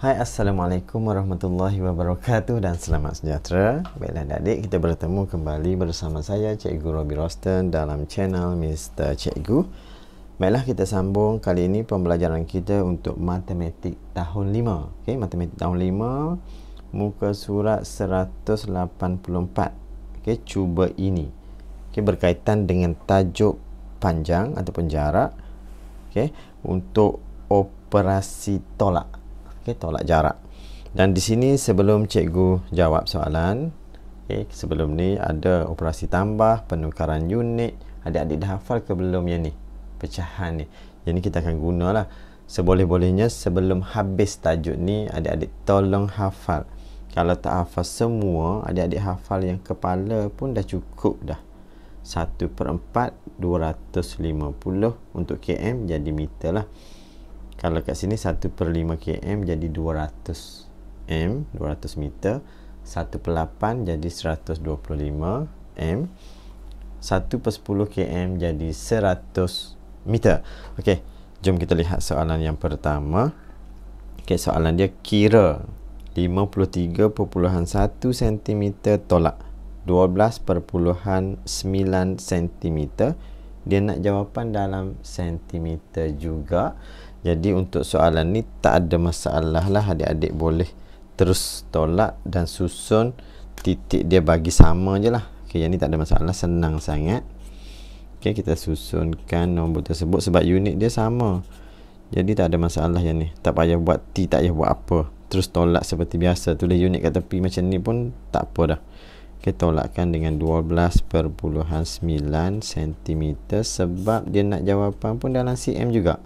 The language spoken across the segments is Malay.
Hai Assalamualaikum Warahmatullahi Wabarakatuh dan selamat sejahtera Baiklah adik kita bertemu kembali bersama saya Cikgu Robi Rosten dalam channel Mr. Cikgu Baiklah kita sambung kali ini pembelajaran kita untuk Matematik Tahun 5 okay, Matematik Tahun 5 Muka surat 184 okay, Cuba ini okay, Berkaitan dengan tajuk panjang ataupun jarak okay, Untuk operasi tolak okay, tolak jarak dan di sini sebelum cikgu jawab soalan okay, sebelum ni ada operasi tambah penukaran unit adik-adik dah hafal ke belum yang ni pecahan ni yang ni kita akan gunalah seboleh-bolehnya sebelum habis tajuk ni adik-adik tolong hafal kalau tak hafal semua adik-adik hafal yang kepala pun dah cukup dah 1 per 4 250 untuk KM jadi meter lah kalau kat sini 1 per 5 km jadi 200 m 200 meter 1 per 8 jadi 125 m 1 per 10 km jadi 100 meter ok jom kita lihat soalan yang pertama ok soalan dia kira 53.1 cm tolak 12.9 cm dia nak jawapan dalam cm juga jadi untuk soalan ni tak ada masalah lah adik-adik boleh terus tolak dan susun titik dia bagi sama je lah. Okay, yang ni tak ada masalah senang sangat. Okay, kita susunkan nombor tersebut sebab unit dia sama. Jadi tak ada masalah yang ni. Tak payah buat T, tak payah buat apa. Terus tolak seperti biasa. Tulis unit kat tepi macam ni pun tak apa dah. Okay, tolakkan dengan perpuluhan 12.9 cm sebab dia nak jawapan pun dalam CM juga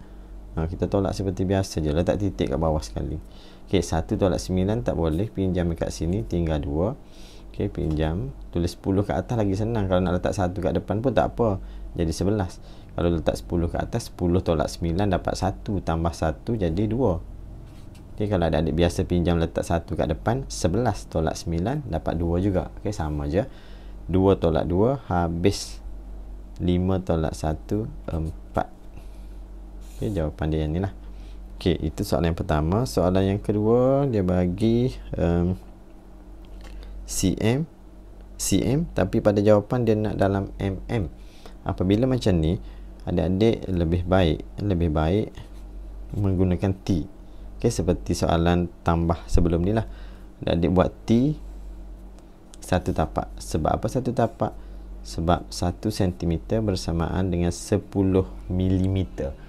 ha, kita tolak seperti biasa je letak titik kat bawah sekali ok satu tolak sembilan tak boleh pinjam kat sini tinggal dua ok pinjam tulis sepuluh kat atas lagi senang kalau nak letak satu kat depan pun tak apa jadi sebelas kalau letak sepuluh kat atas sepuluh tolak sembilan dapat satu tambah satu jadi dua ok kalau ada adik biasa pinjam letak satu kat depan sebelas tolak sembilan dapat dua juga ok sama je 2 tolak 2 habis 5 tolak 1 4 okay, jawapan dia yang ni lah ok itu soalan yang pertama soalan yang kedua dia bagi um, cm cm tapi pada jawapan dia nak dalam mm apabila macam ni adik-adik lebih baik lebih baik menggunakan t ok seperti soalan tambah sebelum ni lah adik-adik buat t satu tapak sebab apa satu tapak sebab satu sentimeter bersamaan dengan sepuluh milimeter mm.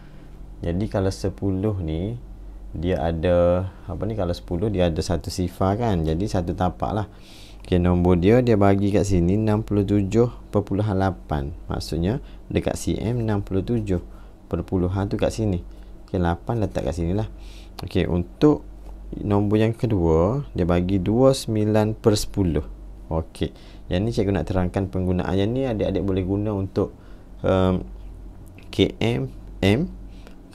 Jadi kalau 10 ni dia ada apa ni kalau 10 dia ada satu sifar kan. Jadi satu tapak lah. Okey nombor dia dia bagi kat sini 67.8. Maksudnya dekat cm 67 perpuluhan tu kat sini. Okey 8 letak kat sini lah. Okey untuk nombor yang kedua dia bagi 29 per 10 Okey. yang ni cikgu nak terangkan penggunaannya ni adik-adik boleh guna untuk um, KM M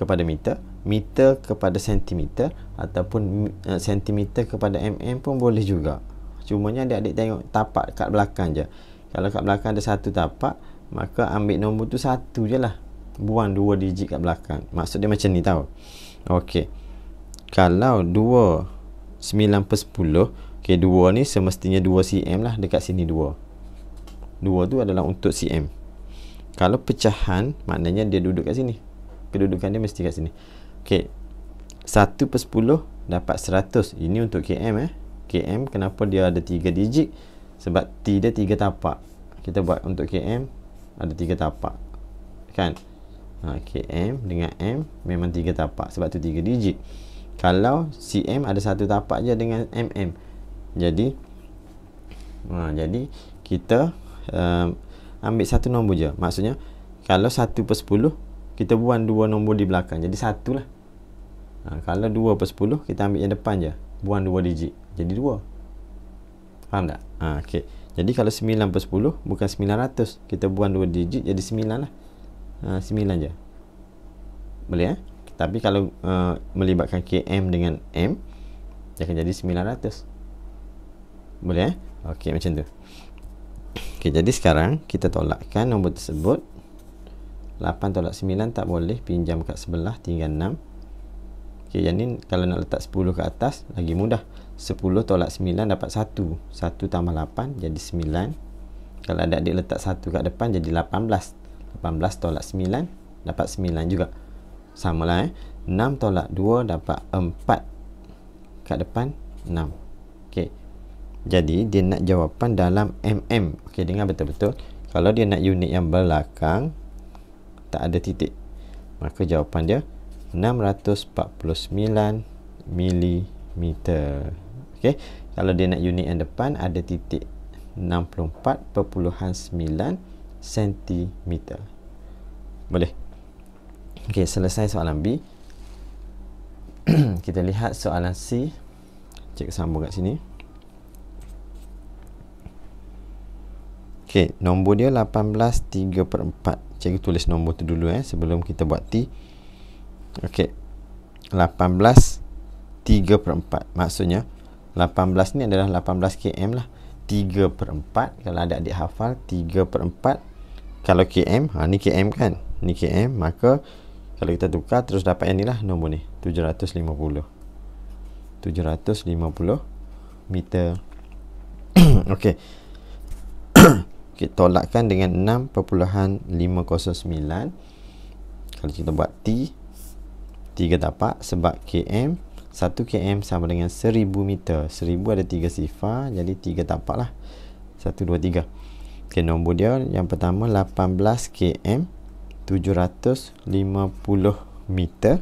kepada meter, meter kepada sentimeter ataupun eh, sentimeter kepada mm pun boleh juga. Cuma Cumanya adik-adik tengok tapak kat belakang je. Kalau kat belakang ada satu tapak, maka ambil nombor tu satu je lah. Buang dua digit kat belakang. Maksud dia macam ni tau. Okey. Kalau dua sembilan per sepuluh, okay, dua ni semestinya dua cm lah dekat sini dua. Dua tu adalah untuk cm. Kalau pecahan, maknanya dia duduk kat sini kedudukan dia mesti kat sini. Okey. 1 per 10 dapat 100. Ini untuk KM eh. KM kenapa dia ada 3 digit? Sebab T dia 3 tapak. Kita buat untuk KM ada 3 tapak. Kan? Ha, KM dengan M memang 3 tapak. Sebab tu 3 digit. Kalau CM ada 1 tapak je dengan MM. Jadi ha, jadi kita um, ambil satu nombor je. Maksudnya kalau 1 per 10 kita buang dua nombor di belakang jadi satu lah ha, kalau dua per sepuluh kita ambil yang depan je buang dua digit jadi dua faham tak ha, okay. jadi kalau sembilan per sepuluh bukan sembilan ratus kita buang dua digit jadi sembilan lah ha, sembilan ha, je boleh eh? tapi kalau uh, melibatkan KM dengan M dia akan jadi sembilan ratus boleh ya eh? Okey macam tu Okey jadi sekarang kita tolakkan nombor tersebut 8 tolak 9 tak boleh pinjam kat sebelah tinggal 6 ok yang ni kalau nak letak 10 ke atas lagi mudah 10 tolak 9 dapat 1 1 tambah 8 jadi 9 kalau ada adik letak 1 kat depan jadi 18 18 tolak 9 dapat 9 juga sama lah eh 6 tolak 2 dapat 4 kat depan 6 ok jadi dia nak jawapan dalam mm ok dengar betul-betul kalau dia nak unit yang belakang tak ada titik. Maka jawapan dia 649 mm. Okey. Kalau dia nak unit yang depan ada titik 64.9 cm. Boleh. Okey, selesai soalan B. Kita lihat soalan C. Cek sambung kat sini. Okey, nombor dia 18 3 per 4 cikgu tulis nombor tu dulu eh sebelum kita buat T. Okey. 18 3 per 4 maksudnya 18 ni adalah 18 km lah 3 per 4 kalau ada adik hafal 3 per 4 kalau km ha, ni km kan ni km maka kalau kita tukar terus dapat yang ni lah nombor ni 750 750 meter ok tolakkan dengan 6.509 kalau kita buat T 3 tapak sebab KM 1 KM sama dengan 1000 meter 1000 ada 3 sifar jadi 3 tapak lah 1, 2, 3 okay, nombor dia yang pertama 18 KM 750 meter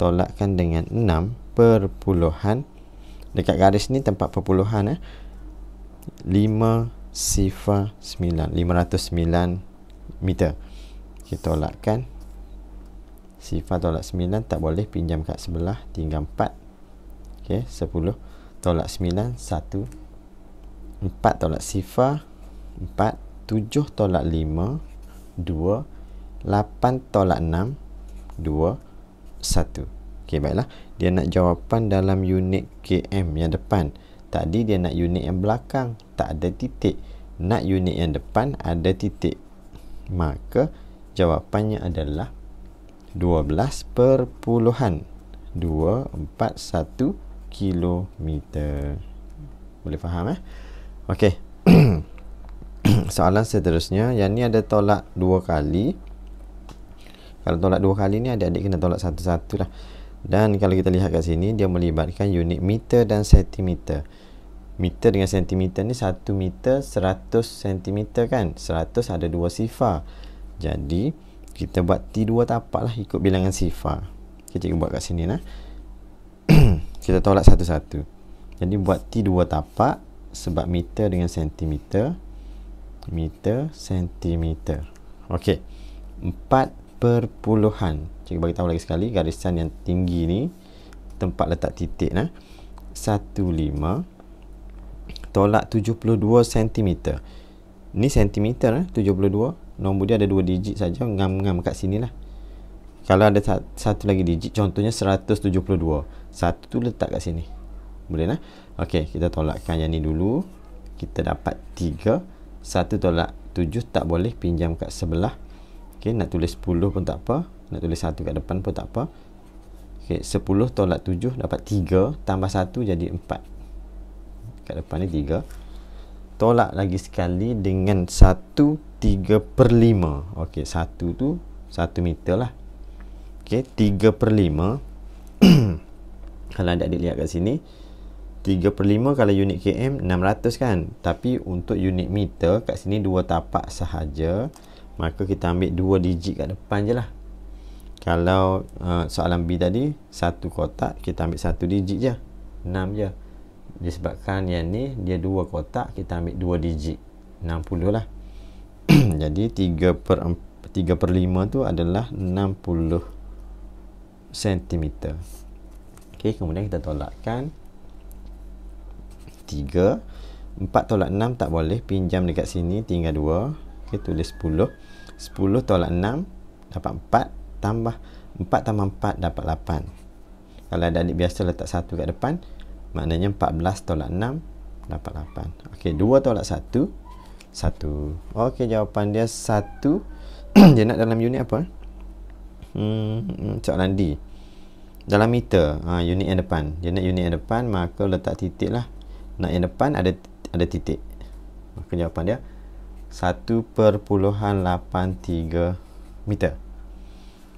tolakkan dengan 6 perpuluhan dekat garis ni tempat perpuluhan eh sifar 9 509 meter kita tolakkan sifar tolak 9 tak boleh pinjam kat sebelah tinggal 4 ok 10 tolak 9 1 4 tolak sifar 4 7 tolak 5 2 8 tolak 6 2 1 okay baiklah dia nak jawapan dalam unit KM yang depan tadi dia nak unit yang belakang tak ada titik nak unit yang depan ada titik maka jawapannya adalah 12 perpuluhan 241 kilometer boleh faham eh okey soalan seterusnya yang ni ada tolak dua kali kalau tolak dua kali ni adik-adik kena tolak satu-satulah dan kalau kita lihat kat sini dia melibatkan unit meter dan sentimeter meter dengan sentimeter ni 1 meter 100 sentimeter kan 100 ada dua sifar jadi kita buat T2 tapak lah ikut bilangan sifar okay, cikgu buat kat sini lah kita tolak satu-satu jadi buat T2 tapak sebab meter dengan sentimeter meter sentimeter ok 4 perpuluhan cikgu bagi tahu lagi sekali garisan yang tinggi ni tempat letak titik nah 1 5 tolak 72 cm. Ni cm eh, 72. Nombor dia ada dua digit saja ngam-ngam kat sini lah. Kalau ada satu lagi digit, contohnya 172. Satu tu letak kat sini. Boleh lah. Okey, kita tolakkan yang ni dulu. Kita dapat 3. Satu tolak 7 tak boleh pinjam kat sebelah. Okey, nak tulis 10 pun tak apa. Nak tulis satu kat depan pun tak apa. Okey, 10 tolak 7 dapat 3. Tambah satu jadi 4 kat depan ni 3 tolak lagi sekali dengan 1 3 per 5 ok 1 tu 1 meter lah ok 3 per 5 kalau anda ada lihat kat sini 3 per 5 kalau unit KM 600 kan tapi untuk unit meter kat sini 2 tapak sahaja maka kita ambil 2 digit kat depan je lah kalau uh, soalan B tadi satu kotak kita ambil satu digit je 6 je disebabkan yang ni dia dua kotak kita ambil dua digit 60 lah jadi 3 per 3 per 5 tu adalah 60 cm ok kemudian kita tolakkan 3 4 tolak 6 tak boleh pinjam dekat sini tinggal 2 ok tulis 10 10 tolak 6 dapat 4 tambah 4 tambah 4 dapat 8 kalau ada adik biasa letak 1 kat depan maknanya 14 tolak 6 dapat 8 Okey, 2 tolak 1 1 Okey, jawapan dia 1 dia nak dalam unit apa hmm, soalan D dalam meter ha, unit yang depan dia nak unit yang depan maka letak titik lah nak yang depan ada ada titik maka jawapan dia per puluhan 1.83 meter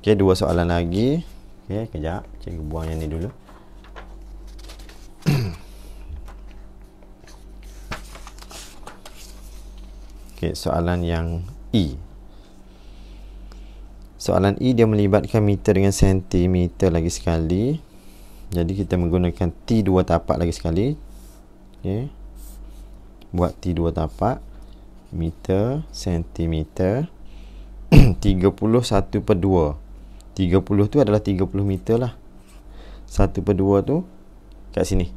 Okey, dua soalan lagi Okey, kejap cikgu buang yang ni dulu 1.83 sikit soalan yang E soalan E dia melibatkan meter dengan sentimeter lagi sekali jadi kita menggunakan T2 tapak lagi sekali ok buat T2 tapak meter sentimeter 31 per 2 30 tu adalah 30 meter lah 1 per 2 tu kat sini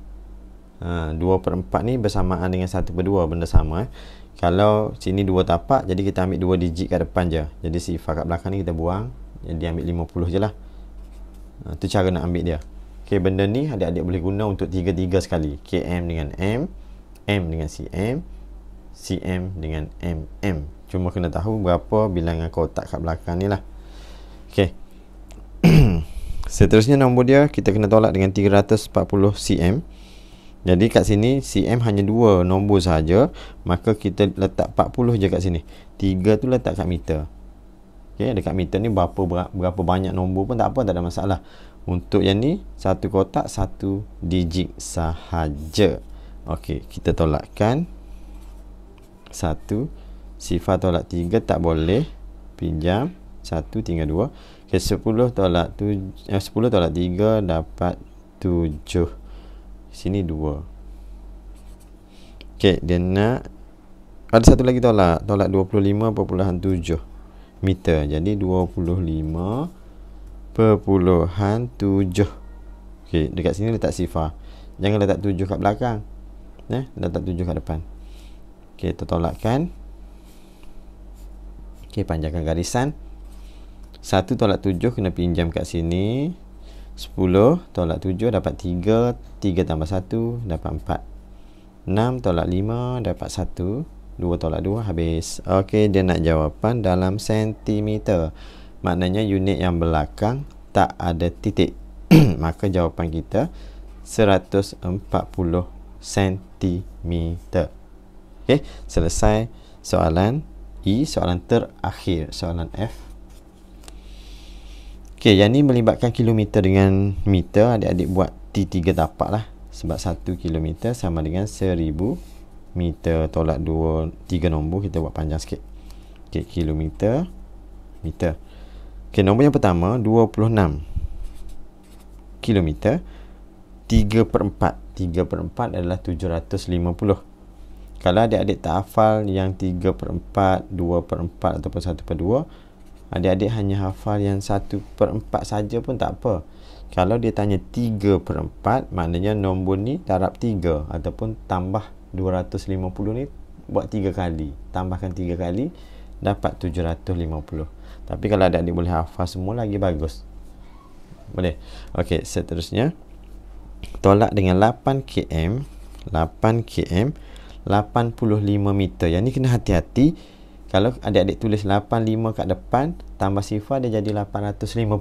ha, 2 per 4 ni bersamaan dengan 1 per 2 benda sama eh kalau sini dua tapak jadi kita ambil dua digit kat depan je jadi sifar kat belakang ni kita buang jadi ambil 50 je lah itu ha, uh, cara nak ambil dia ok benda ni adik-adik boleh guna untuk tiga-tiga sekali KM dengan M M dengan CM CM dengan MM cuma kena tahu berapa bilangan kotak kat belakang ni lah ok seterusnya nombor dia kita kena tolak dengan 340 CM 340 CM jadi kat sini CM hanya dua nombor saja, maka kita letak 40 je kat sini. Tiga tu letak kat meter. Okey, dekat meter ni berapa berapa banyak nombor pun tak apa, tak ada masalah. Untuk yang ni satu kotak satu digit sahaja. Okey, kita tolakkan. Satu sifar tolak tiga tak boleh pinjam. satu tinggal dua. Okey, sepuluh tolak 7 eh, tolak 3 dapat tujuh sini dua Okey, dia nak ada satu lagi tolak tolak 25.7 meter jadi 25.7 Okey, dekat sini letak sifar jangan letak 7 kat belakang eh? letak 7 kat depan Okey, kita tolakkan Okey, panjangkan garisan satu tolak 7 kena pinjam kat sini 10 tolak 7 dapat 3 3 tambah 1 dapat 4 6 tolak 5 dapat 1 2 tolak 2 habis ok dia nak jawapan dalam sentimeter maknanya unit yang belakang tak ada titik maka jawapan kita 140 sentimeter ok selesai soalan E soalan terakhir soalan F Okey, yang ni melibatkan kilometer dengan meter. Adik-adik buat T3 tapak lah. Sebab 1 kilometer sama dengan 1000 meter tolak 2, 3 nombor. Kita buat panjang sikit. Okey, kilometer, meter. Okey, nombor yang pertama 26 kilometer. 3 per 4. 3 per 4 adalah 750. Kalau adik-adik tak hafal yang 3 per 4, 2 per 4 ataupun 1 per 2, Adik-adik hanya hafal yang 1 per 4 saja pun tak apa. Kalau dia tanya 3 per 4, maknanya nombor ni darab 3 ataupun tambah 250 ni buat 3 kali. Tambahkan 3 kali, dapat 750. Tapi kalau adik-adik boleh hafal semua lagi bagus. Boleh? Okey, seterusnya. Tolak dengan 8 km. 8 km. 85 meter. Yang ni kena hati-hati kalau adik-adik tulis 85 kat depan tambah sifar dia jadi 850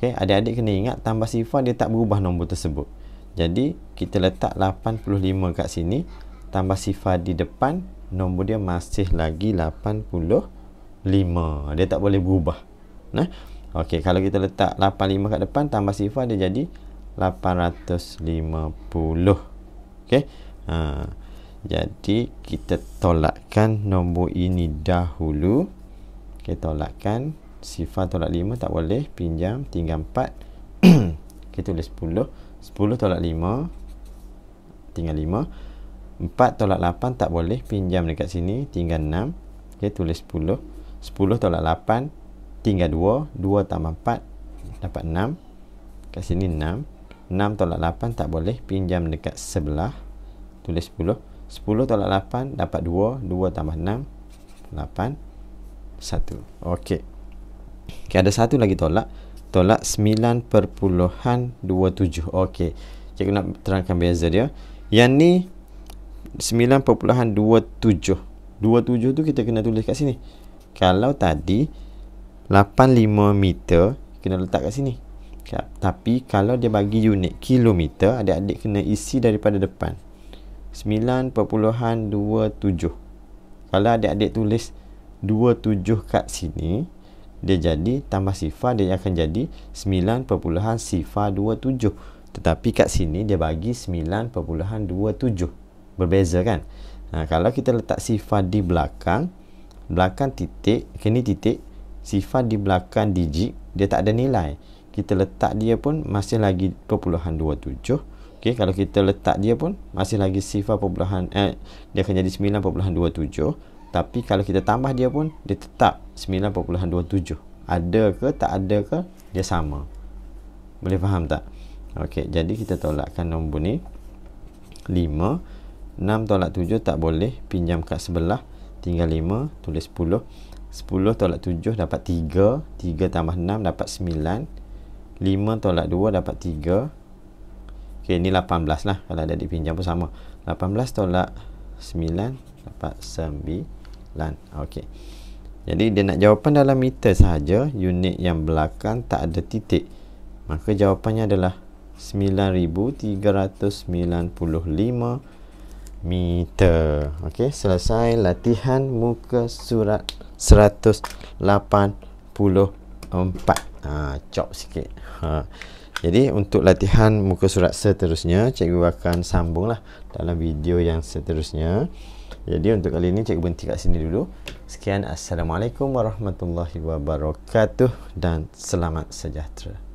Okey, adik-adik kena ingat tambah sifar dia tak berubah nombor tersebut jadi kita letak 85 kat sini tambah sifar di depan nombor dia masih lagi 85 dia tak boleh berubah nah Okey, kalau kita letak 85 kat depan tambah sifar dia jadi 850 Okey. Uh, jadi kita tolakkan nombor ini dahulu Okey, tolakkan Sifar tolak 5 tak boleh Pinjam tinggal 4 Kita tulis 10 10 tolak 5 Tinggal 5 4 tolak 8 tak boleh Pinjam dekat sini Tinggal 6 Okey, tulis 10 10 tolak 8 Tinggal 2 2 tambah 4 Dapat 6 Kat sini 6 6 tolak 8 tak boleh Pinjam dekat sebelah Tulis 10 10 tolak 8 dapat 2 2 tambah 6 8 1 ok ok ada satu lagi tolak tolak 9.27 ok cikgu nak terangkan beza dia yang ni 9.27 27 tu kita kena tulis kat sini kalau tadi 85 meter kena letak kat sini tapi kalau dia bagi unit kilometer adik-adik kena isi daripada depan 9.27 kalau adik-adik tulis 27 kat sini dia jadi tambah sifar dia akan jadi 9. sifar 27 tetapi kat sini dia bagi 9.27 berbeza kan ha, kalau kita letak sifar di belakang belakang titik kini titik sifar di belakang digit dia tak ada nilai kita letak dia pun masih lagi perpuluhan 27 Okey, kalau kita letak dia pun masih lagi sifar perbelahan eh, dia akan jadi 9.27 tapi kalau kita tambah dia pun dia tetap 9.27 ada ke tak ada ke dia sama boleh faham tak Okey, jadi kita tolakkan nombor ni 5 6 tolak 7 tak boleh pinjam kat sebelah tinggal 5 tulis 10 10 tolak 7 dapat 3 3 tambah 6 dapat 9 5 tolak 2 dapat 3 Okey, ni 18 lah kalau ada dipinjam pun sama. 18 tolak 9 dapat 9. Okey. Jadi dia nak jawapan dalam meter sahaja, unit yang belakang tak ada titik. Maka jawapannya adalah 9395 meter. Okey, selesai latihan muka surat 184. Ah, cop sikit. Ha. Jadi untuk latihan muka surat seterusnya Cikgu akan sambunglah dalam video yang seterusnya Jadi untuk kali ini cikgu berhenti kat sini dulu Sekian Assalamualaikum Warahmatullahi Wabarakatuh Dan selamat sejahtera